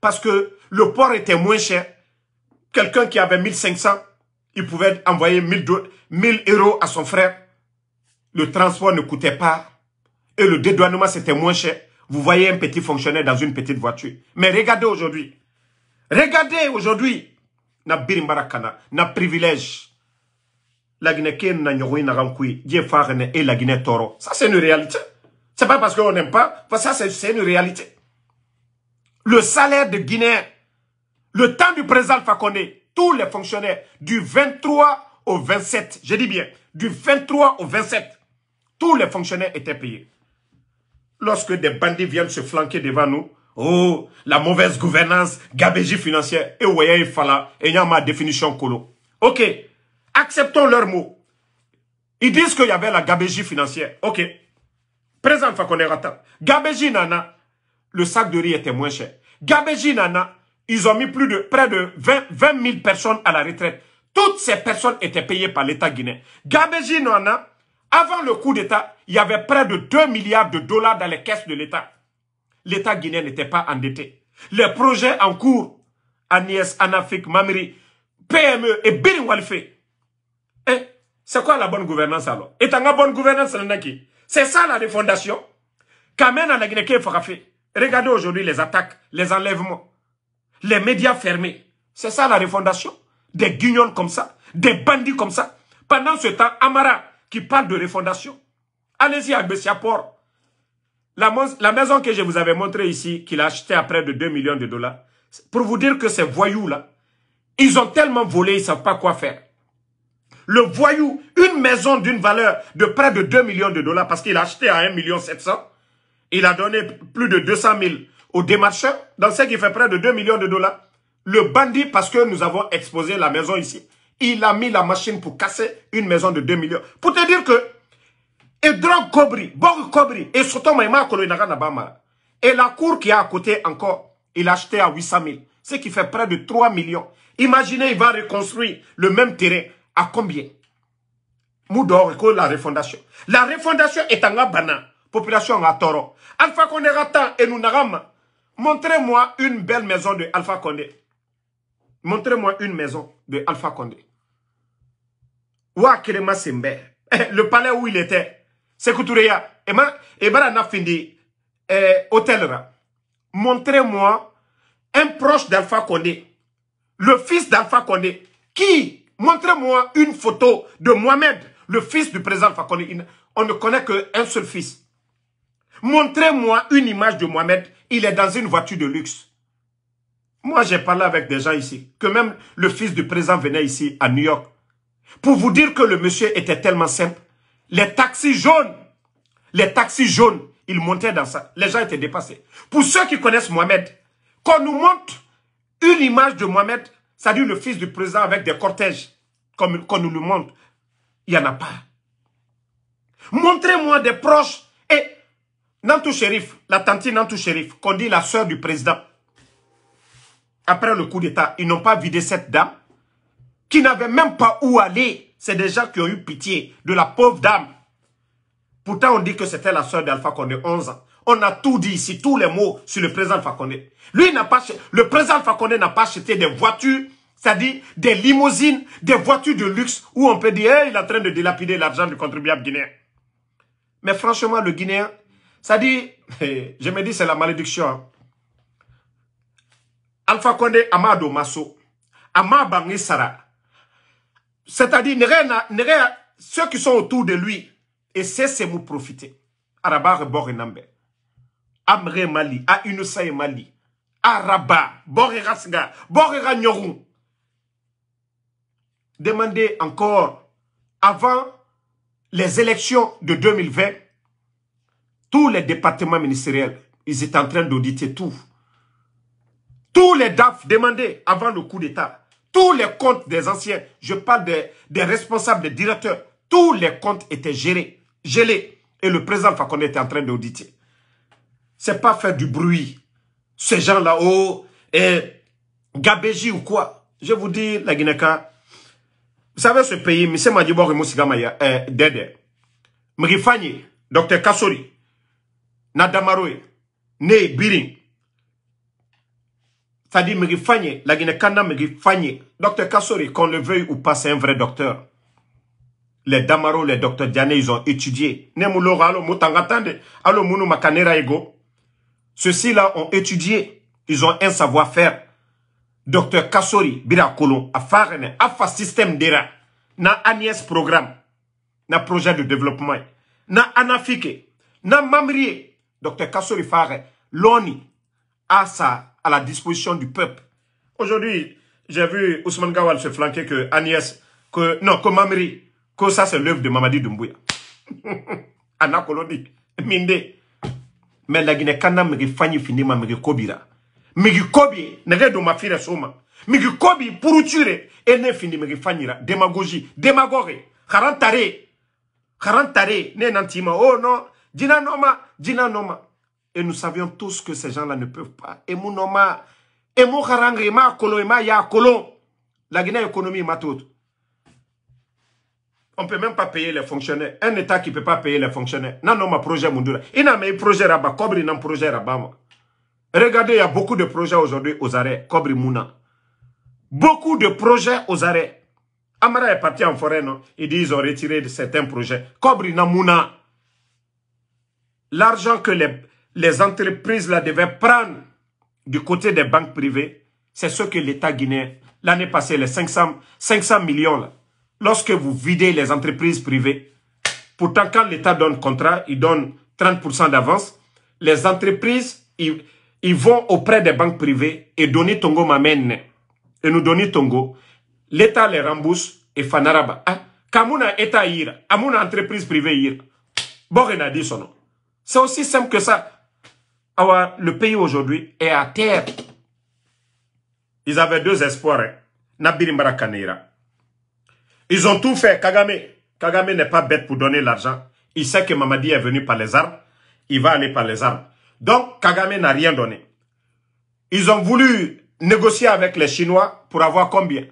Parce que le port était moins cher. Quelqu'un qui avait 1500, il pouvait envoyer 1000, 1000 euros à son frère. Le transport ne coûtait pas. Et le dédouanement, c'était moins cher vous voyez un petit fonctionnaire dans une petite voiture. Mais regardez aujourd'hui. Regardez aujourd'hui. Na na privilège. La Guinée na na et la Guinée toro. Ça, c'est une réalité. C'est pas parce qu'on n'aime pas, ça, c'est une réalité. Le salaire de Guinée, le temps du président Fakonde, tous les fonctionnaires, du 23 au 27, je dis bien, du 23 au 27, tous les fonctionnaires étaient payés. Lorsque des bandits viennent se flanquer devant nous, oh, la mauvaise gouvernance, gabégie financière, et voyez, Fala, et ma définition colo. Ok, acceptons leurs mots. Ils disent qu'il y avait la gabégie financière. Ok. Présente Fakonerata. Gabégie Nana, le sac de riz était moins cher. Gabégie Nana, ils ont mis plus de près de 20, 20 000 personnes à la retraite. Toutes ces personnes étaient payées par l'État guinéen. Gabégie Nana, avant le coup d'État, il y avait près de 2 milliards de dollars dans les caisses de l'État. L'État guinéen n'était pas endetté. Les projets en cours, Agnès, Anafrique, Mamiri, PME et Bini Walfé. Hein? c'est quoi la bonne gouvernance alors Et la bonne gouvernance, c'est ça la refondation la Guinée Regardez aujourd'hui les attaques, les enlèvements, les médias fermés. C'est ça la refondation Des guignols comme ça, des bandits comme ça. Pendant ce temps, Amara, qui parle de refondation. Allez-y à Bessiaport. La, la maison que je vous avais montrée ici, qu'il a achetée à près de 2 millions de dollars, pour vous dire que ces voyous-là, ils ont tellement volé, ils ne savent pas quoi faire. Le voyou, une maison d'une valeur de près de 2 millions de dollars, parce qu'il a acheté à 1 million 700, il a donné plus de 200 000 aux démarcheurs, dans ce qui fait près de 2 millions de dollars. Le bandit, parce que nous avons exposé la maison ici, il a mis la machine pour casser une maison de 2 millions. Pour te dire que, Kobri, Borg Kobri, et et la cour qui est à côté encore, il a acheté à 800 000, ce qui fait près de 3 millions. Imaginez, il va reconstruire le même terrain à combien Moudor, la refondation. La refondation est en La population en Toro. Alpha Condé rata, et montrez-moi une belle maison de Alpha Condé. Montrez-moi une maison de Alpha Condé. Eh, le palais où il était, Sekutureya et eh, eh, ben, fini hôtel, montrez-moi un proche d'Alpha Kondé le fils d'Alpha Kondé qui, montrez-moi une photo de Mohamed, le fils du président Alpha on ne connaît qu'un seul fils. Montrez-moi une image de Mohamed, il est dans une voiture de luxe. Moi, j'ai parlé avec des gens ici, que même le fils du président venait ici à New York. Pour vous dire que le monsieur était tellement simple, les taxis jaunes, les taxis jaunes, ils montaient dans ça. Les gens étaient dépassés. Pour ceux qui connaissent Mohamed, qu'on nous montre une image de Mohamed, c'est-à-dire le fils du président avec des cortèges, comme qu'on nous le montre, il n'y en a pas. Montrez-moi des proches et Nantou Shérif, la tante Nantou Shérif, qu'on dit la sœur du président, après le coup d'État, ils n'ont pas vidé cette dame qui n'avaient même pas où aller. C'est des gens qui ont eu pitié de la pauvre dame. Pourtant, on dit que c'était la sœur d'Alpha Condé, 11 ans. On a tout dit ici, tous les mots sur le président Alpha Lui, n'a pas, le président Alpha n'a pas acheté des voitures, c'est-à-dire des limousines, des voitures de luxe, où on peut dire, il est en train de dilapider l'argent du contribuable guinéen. Mais franchement, le Guinéen, ça dit, je me dis, c'est la malédiction. Hein. Alpha Condé, Amadou Masso, Bangi Sara. C'est-à-dire, ceux qui sont autour de lui, et c'est vous profiter. Araba mali, a mali. Araba, rasga, Demandez encore, avant les élections de 2020, tous les départements ministériels, ils étaient en train d'auditer tout. Tous les DAF demandés avant le coup d'État. Tous les comptes des anciens, je parle des, responsables, des directeurs, tous les comptes étaient gérés, gelés. Et le président Fakonde était en train d'auditer. C'est pas faire du bruit. Ces gens-là, oh, eh, et Gabéji ou quoi. Je vous dis, la Guinéka, vous savez ce pays, M. Madibor et Moussigamaya, eh, Dede, Mrifani, Dr Kassori, Nadamaroé, Ney Biring, c'est-à-dire, la Guinée-Kanda Mérifanye. Docteur Kassori, qu'on le veuille ou pas, c'est un vrai docteur. Les Damaro, les docteurs Diané, ils ont étudié. Ils alo Moutangatande, allo Mounou Makanera Ego. Ceux-ci-là ont étudié. Ils ont un savoir-faire. Docteur Kassori, Birakolon, Afarene, Afa Système d'Era. Na Agnès Programme. Na Projet de Développement. Na Anafike. Na Mamrie. Docteur Kassori Fare. Loni. Asa à la disposition du peuple. Aujourd'hui, j'ai vu Ousmane Gawal se flanquer que Agnès, que, non, que Mamri, que ça c'est l'œuvre de Mamadi Doumbouya. Anna Kolodi, Minde. Mais la Guinée, quand on Fanyi fini, on Kobira. Migi Kobi, n'est-ce pas ma fille Soma. Mère Kobi, pour tuer, et ne fini, Migi Fanyira. Démagogie, démagogie. démagogue, Kharantare. nest ne nantima, oh non, Dina Noma, Dina Noma. Et nous savions tous que ces gens-là ne peuvent pas. Et mon noma, et mon je ma ma ya La Guinée économie ma toute. On ne peut même pas payer les fonctionnaires. Un État qui ne peut pas payer les fonctionnaires. Non, non, ma projet Mundura. Il n'a même projet rabat. Kobri n'a projet rabat. Regardez, il y a beaucoup de projets aujourd'hui aux arrêts. Kobri Mouna. Beaucoup de projets aux arrêts. Amara est parti en forêt, non Il dit qu'ils ont retiré certains projets. Kobri Namouna. L'argent que les, les entreprises là devaient prendre du côté des banques privées, c'est ce que l'État guinéen, l'année passée, les 500, 500 millions lorsque vous videz les entreprises privées, pourtant quand l'État donne contrat, il donne 30% d'avance, les entreprises, ils, vont auprès des banques privées et donner Tongo m'amène... et nous donner Tongo, l'État les rembourse et Fanaraba. Ah, Kamuna État Ira, Amuna entreprise privée Ira. Bon, C'est aussi simple que ça. Alors le pays aujourd'hui est à terre. Ils avaient deux espoirs. Hein. Nabiri Marakanera. Ils ont tout fait. Kagame. Kagame n'est pas bête pour donner l'argent. Il sait que Mamadi est venu par les armes. Il va aller par les armes. Donc, Kagame n'a rien donné. Ils ont voulu négocier avec les Chinois pour avoir combien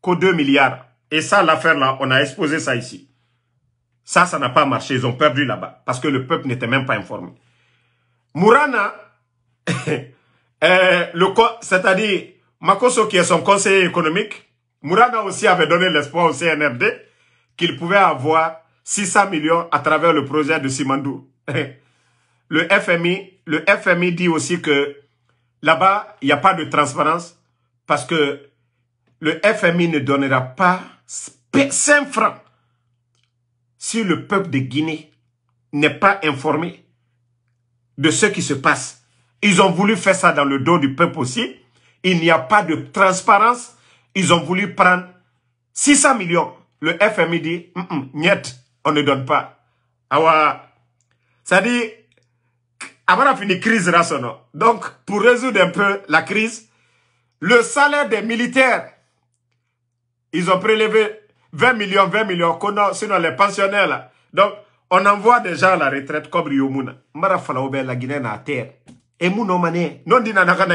qu'aux 2 milliards. Et ça, l'affaire là, on a exposé ça ici. Ça, ça n'a pas marché. Ils ont perdu là-bas. Parce que le peuple n'était même pas informé. Mourana, eh, c'est-à-dire Makoso qui est son conseiller économique, Mourana aussi avait donné l'espoir au CNRD qu'il pouvait avoir 600 millions à travers le projet de Simandou. le FMI, le FMI dit aussi que là-bas, il n'y a pas de transparence parce que le FMI ne donnera pas 5 francs si le peuple de Guinée n'est pas informé de ce qui se passe. Ils ont voulu faire ça dans le dos du peuple aussi. Il n'y a pas de transparence. Ils ont voulu prendre 600 millions. Le FMI dit, mm, mm on ne donne pas. Alors, ça dit, avant la fini crise nom, Donc, pour résoudre un peu la crise, le salaire des militaires, ils ont prélevé 20 millions, 20 millions, sinon les pensionnaires là. Donc, on envoie des gens à la retraite comme Riomuna. Mara la Guinée, à terre. Et Non, dina nakana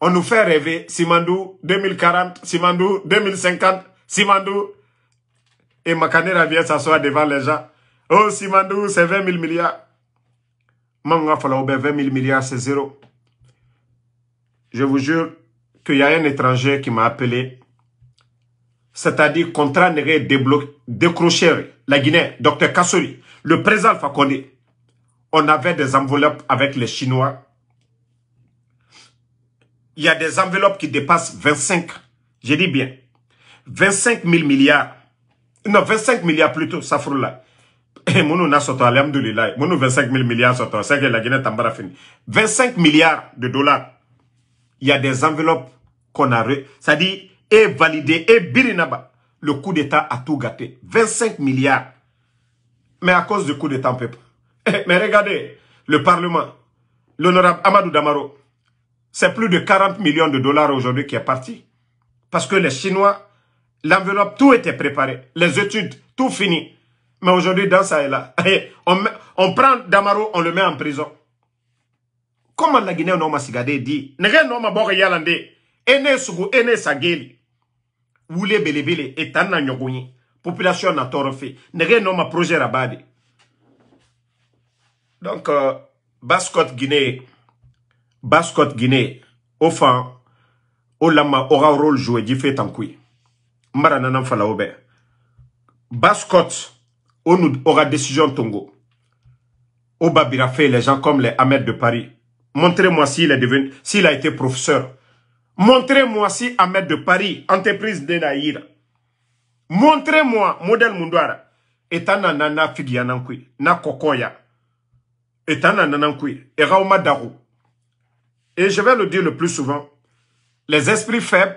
On nous fait rêver. Simandou 2040, Simandou 2050, Simandou. Et Makanera vient s'asseoir devant les gens. Oh, Simandou, c'est 20 000 milliards. Manga Falaoube, 20 000 milliards, c'est zéro. Je vous jure qu'il y a un étranger qui m'a appelé c'est-à-dire contrat n'est décroché la Guinée, Dr Kassouri le président Fakonde, on avait des enveloppes avec les Chinois. Il y a des enveloppes qui dépassent 25, je dis bien, 25 000 milliards. Non, 25 milliards plutôt, ça frôle là. on n'a sorti, alhamdoulilah. 25 000 milliards sorti, c'est que la Guinée tambara fini. 25 milliards de dollars. Il y a des enveloppes qu'on a, C'est-à-dire et validé et Birinaba, le coup d'État a tout gâté. 25 milliards. Mais à cause du coup d'État, on peut eh, Mais regardez, le Parlement, l'honorable Amadou Damaro, c'est plus de 40 millions de dollars aujourd'hui qui est parti. Parce que les Chinois, l'enveloppe, tout était préparé. Les études, tout fini. Mais aujourd'hui, dans ça et là, eh, on, prend Damaro, on le met en prison. Comment la Guinée, on m'a dit, « N'est-ce pas, yalande dit, « Ene sugu, sageli » wule belebele etan na ɲɔgɔn La population na tɔɔrɔ fe nom projet rabade donc euh, bascot guinée bascot guinée au fond o lama aura rôle joué di fe tan ne n pas nana fala obe. bascot décision tongo o babira les gens comme les ahmed de paris montrez moi s'il est devenu s'il a été professeur Montrez-moi si Ahmed de Paris, entreprise de Naïra. Montrez-moi modèle Mundwara. Etana nana figianankui, na kokoya. Etana nanankui, et daru. Et je vais le dire le plus souvent, les esprits faibles,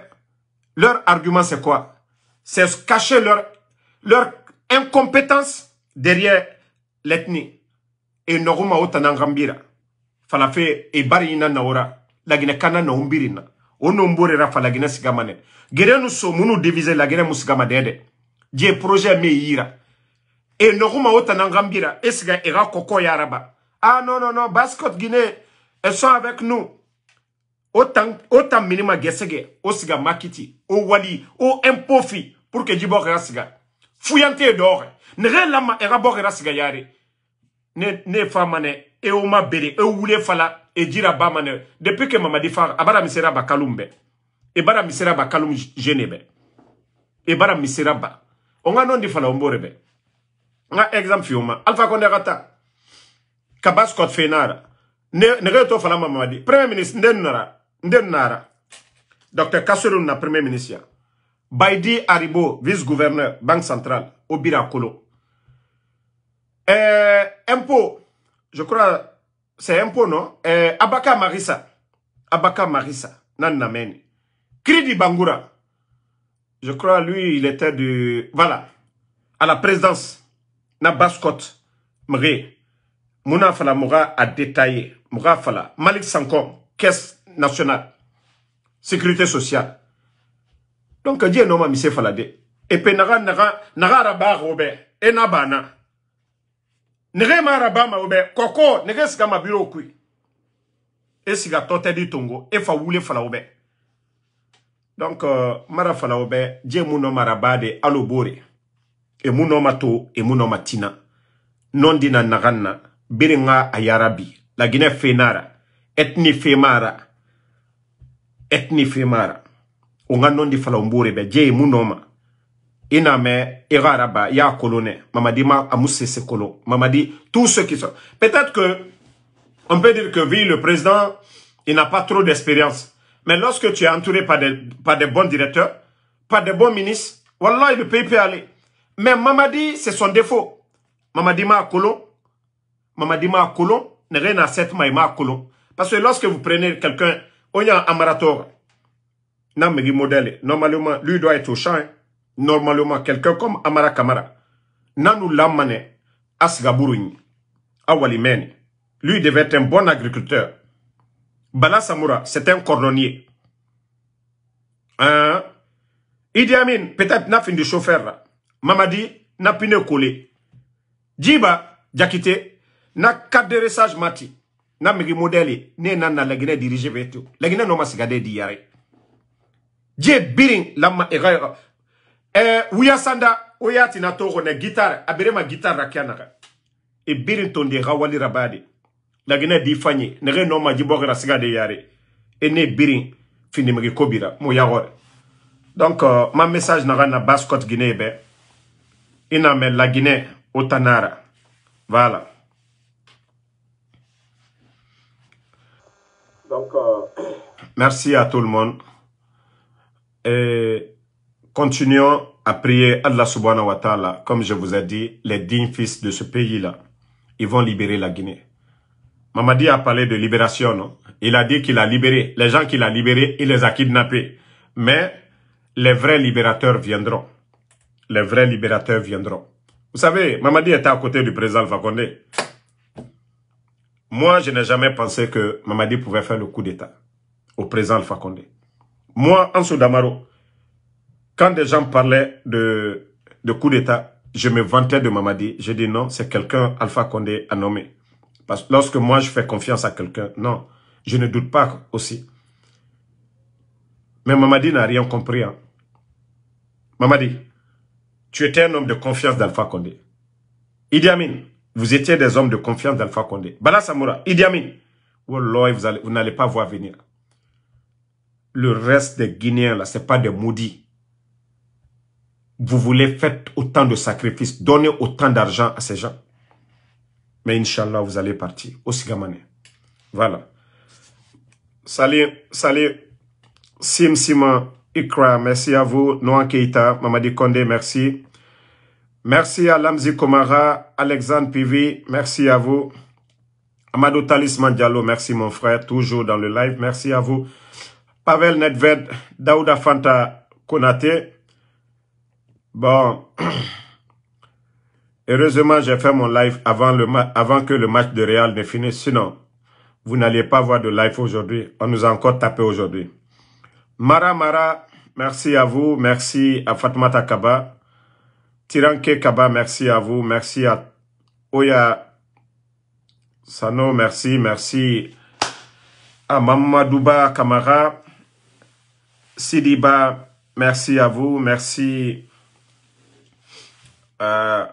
leur argument c'est quoi C'est cacher leur, leur incompétence derrière l'ethnie. Et noruma otanangambira. Falafe e barina naura. Laginekana naumbirina nomborera rafa laginɛ siga ma gerenu so munu divise la Guinée siga ma je projet me yira e noguma o nangambira ngambira e koko ya araba ah non non non basket guinée elles sont avec nous autant autant minima gesege o makiti o wali o empofi. pour que jibo fuyante dore ne lama e ga bo siga yare ne ne famane e o ma bere e fala et à à mane depuis que mamadi far abara ah, misera ba Kalumbe. bara misera bakalum kalum et bara misera ba o non fala ombore Un exemple fioma alpha konde kabas kaba scott fenara fala mamadi premier ministre Ndenara. Ndenara. docteur dr premier ministre baidi aribo vice gouverneur banque centrale obira kolo euh je crois c'est un peu, non euh, Abaka Marissa. Abaka Marissa. Nanamen. Kridi Bangura. Je crois, lui, il était de... Voilà. À la présidence. Na Baskot. Mré. Mouna Fala Moura a détaillé. Moura Fala. Malik Sankom. Caisse nationale. Sécurité sociale. Donc, Dieu ma Monsieur Falade. Et puis, Nara, Nara, Nara Rabat Robert. Et Nabana. nege mara ba ma obe koko nege sika ma biro kui e sika tote di tongo e fa wule fala obe donc euh, mara fala obe je muno mara ba de alo bore e muno ma to e muno ma tina non dina naganna bere nga ayarabi la gine fenara etni femara etni femara o nga non di fala ombore be je muno ma inamé n'a mamadi mamadi tous ceux qui sont peut-être que on peut dire que oui le président il n'a pas trop d'expérience mais lorsque tu es entouré par des par des bons directeurs par des bons ministres voilà, le pays peut aller mais mamadi c'est son défaut mamadi ma mamadi ma ne rien à cette maima parce que lorsque vous prenez quelqu'un on a un normalement lui doit être au champ hein normalement quelqu'un comme Amara Kamara Nanou Lamane Asgabourouni Awalimeni lui devait être un bon agriculteur Bala Samoura c'est un cordonnier hein? Idi Amin peut-être n'a fini de chauffeur Mamadi n'a pine collé Djiba Djakite n'a cadre sage mati n'a de modèle né nana la Guinée dirigée vers tout la Guinée non m'a diare Dje birin lama eh, uyasanda oyatina togone gitar aberema gitar rakia naga e birin tondi gawali rabade lagina di fanyi nege no maji bogra siga de yare e ne birin fini mege kobira mo yagore donc euh, ma message naga na bascot guinée be ina me la guinée otanara voilà donc euh... merci à tout le monde et Continuons à prier Allah subhanahu wa ta'ala, comme je vous ai dit, les dignes fils de ce pays-là. Ils vont libérer la Guinée. Mamadi a parlé de libération, Il a dit qu'il a libéré. Les gens qu'il a libérés, il les a kidnappés. Mais les vrais libérateurs viendront. Les vrais libérateurs viendront. Vous savez, Mamadi était à côté du président Fakonde. Moi, je n'ai jamais pensé que Mamadi pouvait faire le coup d'État au président Fakonde. Moi, Anso Damaro, quand des gens parlaient de, de coup d'État, je me vantais de Mamadi. J'ai dit non, c'est quelqu'un Alpha Condé a nommé. Parce que lorsque moi je fais confiance à quelqu'un, non, je ne doute pas aussi. Mais Mamadi n'a rien compris. Hein. Mamadi, tu étais un homme de confiance d'Alpha Condé. Idi Amin, vous étiez des hommes de confiance d'Alpha Condé. Bala Samoura, Idi Amin, oh, vous n'allez pas voir venir. Le reste des Guinéens, là, c'est pas des maudits vous voulez faire autant de sacrifices, donner autant d'argent à ces gens. Mais Inch'Allah, vous allez partir Aussi Sigamane. Voilà. Salut, salut. Sim Simon, Ikra, merci à vous. Noan Keita, Mamadi Kondé, merci. Merci à Lamzi Komara, Alexandre Pivi, merci à vous. Amadou Talisman Diallo, merci mon frère, toujours dans le live, merci à vous. Pavel Nedved, Daouda Fanta Konate, Bon. Heureusement, j'ai fait mon live avant, le avant que le match de Real ne finisse. Sinon, vous n'alliez pas voir de live aujourd'hui. On nous a encore tapé aujourd'hui. Mara Mara, merci à vous. Merci à Fatmata Kaba. Tiranke Kaba, merci à vous. Merci à Oya Sano, merci. Merci à Mamadouba Kamara. Sidiba, merci à vous. Merci euh,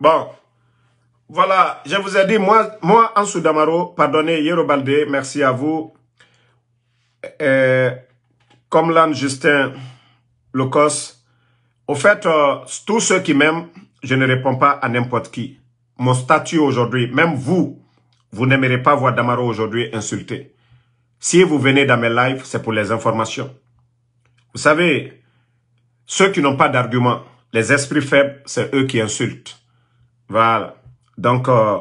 bon, voilà, je vous ai dit, moi, moi Damaro, pardonnez, Yero Balde, merci à vous. Euh, comme l'an Justin Locos, au fait, euh, tous ceux qui m'aiment, je ne réponds pas à n'importe qui. Mon statut aujourd'hui, même vous, vous n'aimerez pas voir Damaro aujourd'hui insulté. Si vous venez dans mes lives, c'est pour les informations. Vous savez, ceux qui n'ont pas d'arguments les esprits faibles, c'est eux qui insultent. Voilà. Donc, euh,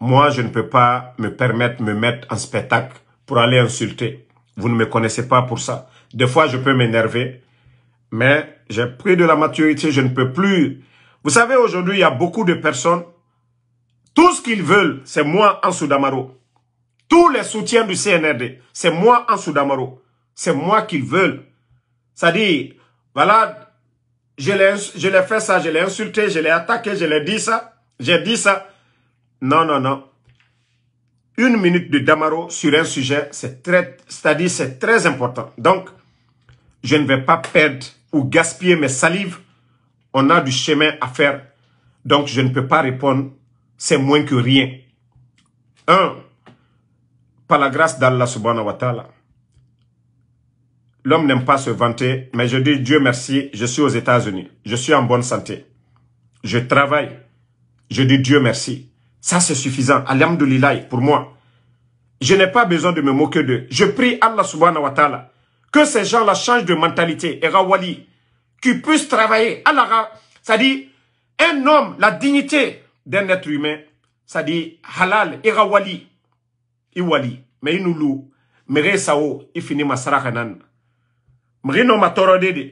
moi, je ne peux pas me permettre de me mettre en spectacle pour aller insulter. Vous ne me connaissez pas pour ça. Des fois, je peux m'énerver, mais j'ai pris de la maturité, je ne peux plus. Vous savez, aujourd'hui, il y a beaucoup de personnes, tout ce qu'ils veulent, c'est moi en Soudamaro. Tous les soutiens du CNRD, c'est moi en Soudamaro. C'est moi qu'ils veulent. C'est-à-dire, voilà, je l'ai, je l'ai fait ça, je l'ai insulté, je l'ai attaqué, je l'ai dit ça, j'ai dit ça. Non, non, non. Une minute de Damaro sur un sujet, c'est très, c'est-à-dire c'est très important. Donc, je ne vais pas perdre ou gaspiller mes salives. On a du chemin à faire. Donc, je ne peux pas répondre. C'est moins que rien. Un, par la grâce d'Allah subhanahu wa ta'ala, L'homme n'aime pas se vanter, mais je dis Dieu merci, je suis aux États-Unis. Je suis en bonne santé. Je travaille. Je dis Dieu merci. Ça, c'est suffisant. l'Ilaï pour moi. Je n'ai pas besoin de me moquer d'eux. Je prie Allah subhanahu wa ta'ala que ces gens-là changent de mentalité. Et Rawali, qu'ils puissent travailler. Allah, ça dit, un homme, la dignité d'un être humain, ça dit halal, irawali, iwali, mais il nous loue, mais il finit ma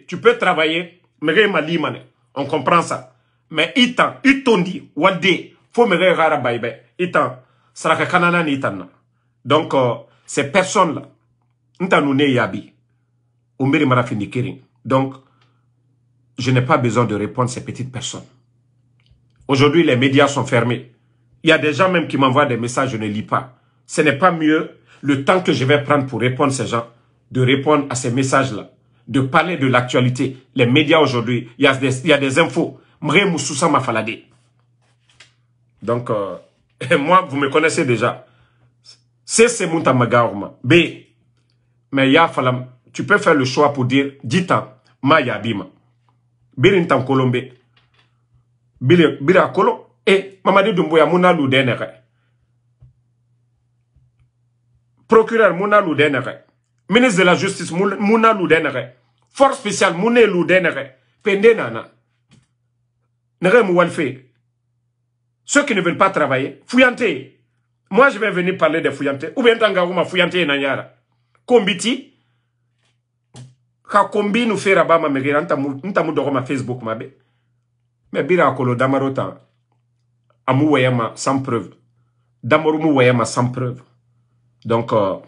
tu peux travailler, Mre limane, On comprend ça. Mais itan, Il wade, faut Mre Rara Baibe. Itan, Saraka Kanana Itana. Donc, euh, ces personnes-là, Ntanune Yabi, Umiri Marafini Kirin. Donc, je n'ai pas besoin de répondre à ces petites personnes. Aujourd'hui, les médias sont fermés. Il y a des gens même qui m'envoient des messages, je ne lis pas. Ce n'est pas mieux le temps que je vais prendre pour répondre à ces gens, de répondre à ces messages-là de parler de l'actualité. Les médias aujourd'hui, il y, a des infos. Mre Donc, euh, moi, vous me connaissez déjà. C'est mon Magaourma. B. Mais ya falam, tu peux faire le choix pour dire, dit-en, ma yabima. Birintam Kolombe. Bira Kolo. Et Mamadi Doumbouya Mouna Denere. Procureur Mouna Denere. Ministre de la Justice Mouna Denere force spéciale pende nana mu ceux qui ne veulent pas travailler fouyanté moi je vais venir parler de fouyanté ou bien tanga ma fouyanté na kombiti ka kombi nu fera ba ma dogo ma facebook mabe mais bira amu weyama sans preuve damaru mu wayama sans preuve donc euh,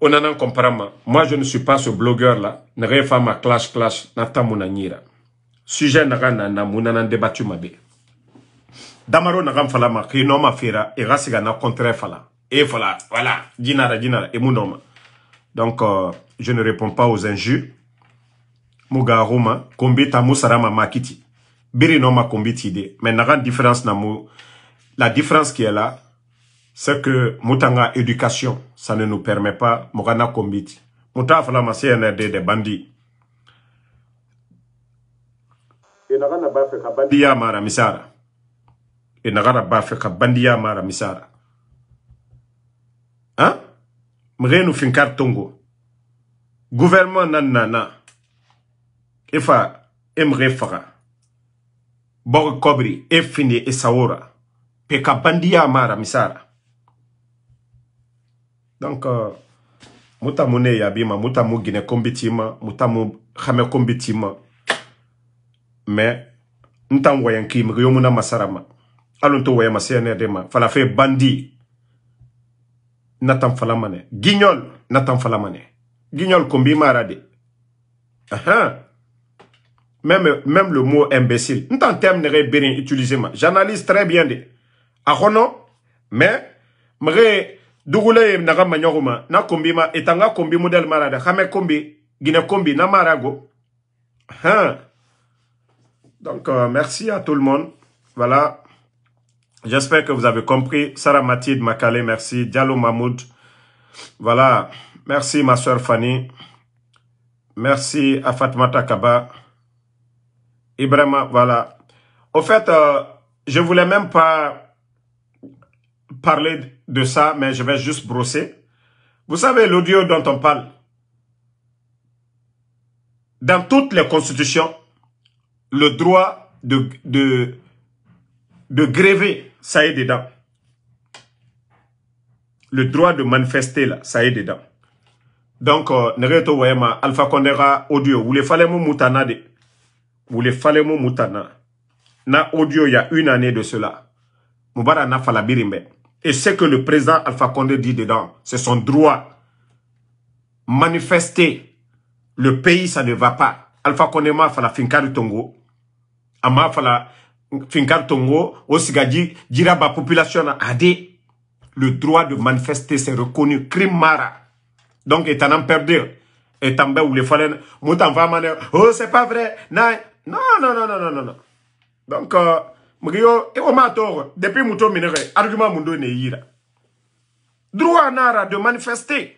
on en a comparama. Moi, je ne suis pas ce blogueur-là. N'aurait pas ma clash clash. Nata mounanira. Sujet naga nana mounanan débattu mabe. Damaro naga fala ma ki noma fera. Et rasiga na contraire fala. Et fala. Voilà. Dinara, dinara. E monoma. Donc, euh, je ne réponds pas aux injures. Muga Roma. Kombita sarama makiti. Biri noma kombiti de. Mais naga différence namu. La différence qui est là c'est que mutanga éducation ça ne nous permet pas mugana kombiti muta la ma CND des bandits inagana e bafe bandia bandiya mara misara inagana e Bafeka bandia bandiya mara misara hein mrenu finkar tongo gouvernement nan nana ifa e emre faga bog kobri efini esawora peka bandiya mara misara donc euh, mutamone yabima, mu gine ko mbiti mais n'tan tan ki, kii masarama. yomu ma fala fait bandi natan fala mane guignol natan fala mane guignol kombi mara de même même le mot imbécile n'tan terme terme re bien utilisé ma j'analyse très bien de ahono mais mre na kombi model kombi hein. donc euh, merci à tout le monde voilà j'espère que vous avez compris Sarah Mathilde Makale merci Diallo Mahmoud voilà merci ma soeur Fanny merci à Fatmata Kaba Ibrahima voilà au fait euh, je voulais même pas parler de ça, mais je vais juste brosser. Vous savez, l'audio dont on parle, dans toutes les constitutions, le droit de, de, de gréver, ça est dedans. Le droit de manifester, là, ça est dedans. Donc, euh, Nereto Wema, Alpha Condera, audio, vous les falemo mutana de, vous les mon mutana. Na audio, il y a une année de cela. Mubara na falabirimbe. Et ce que le président Alpha Condé dit dedans, c'est son droit. Manifester. Le pays, ça ne va pas. Alpha Condé m'a fait la du Tongo. Ama ah, fait la finkar Tongo. dit dira ba population a dit le droit de manifester, c'est reconnu. Crime mara. Donc, étant en perdu. Étant ben, ou les falen, moutan va maner. Oh, c'est pas vrai. Non, non, non, non, non, non. Donc, euh, mgiyo iko e matoro depuis muto minere argument mundo ne yira droit nara de manifester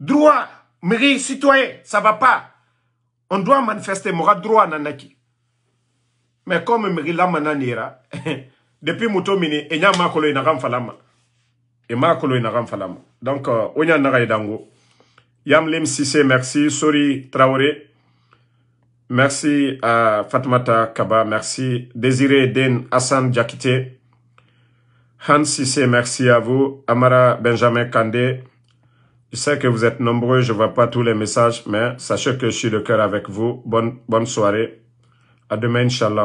droit miri citoyen ça va pas on doit manifester mora droit nanaki mais comme miri la nanira depuis muto mini enya makolo ina ma e makolo ina falama. donc euh, onya nara idango yam lim sise merci sorry traoré Merci à Fatmata Kaba, merci. Désiré Den Hassan Djakite. Hans Sissé, merci à vous. Amara Benjamin Kandé. Je sais que vous êtes nombreux, je ne vois pas tous les messages, mais sachez que je suis de cœur avec vous. Bonne, bonne soirée. À demain, Inch'Allah.